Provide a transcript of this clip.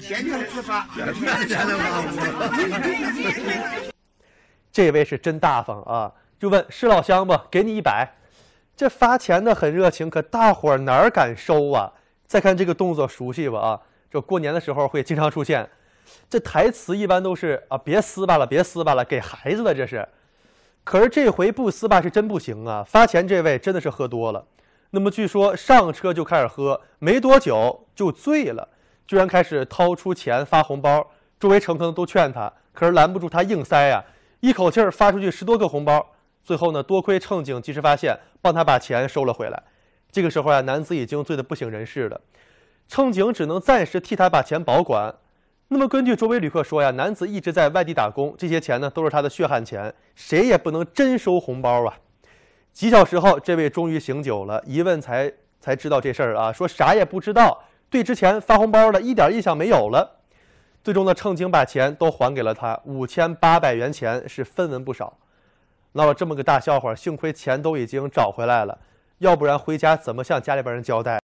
前发，前发。这位是真大方啊！就问是老乡不？给你一百。这发钱的很热情，可大伙儿哪敢收啊？再看这个动作熟悉不啊？这过年的时候会经常出现。这台词一般都是啊，别撕吧了，别撕吧了，给孩子的这是。可是这回不撕吧是真不行啊！发钱这位真的是喝多了。那么据说上车就开始喝，没多久就醉了，居然开始掏出钱发红包，周围乘客都劝他，可是拦不住他硬塞呀，一口气儿发出去十多个红包，最后呢，多亏乘警及时发现，帮他把钱收了回来。这个时候啊，男子已经醉得不省人事了，乘警只能暂时替他把钱保管。那么根据周围旅客说呀，男子一直在外地打工，这些钱呢都是他的血汗钱，谁也不能真收红包啊。几小时后，这位终于醒酒了，一问才才知道这事儿啊，说啥也不知道，对之前发红包的一点印象没有了。最终呢，乘警把钱都还给了他，五千八百元钱是分文不少。闹了这么个大笑话，幸亏钱都已经找回来了，要不然回家怎么向家里边人交代？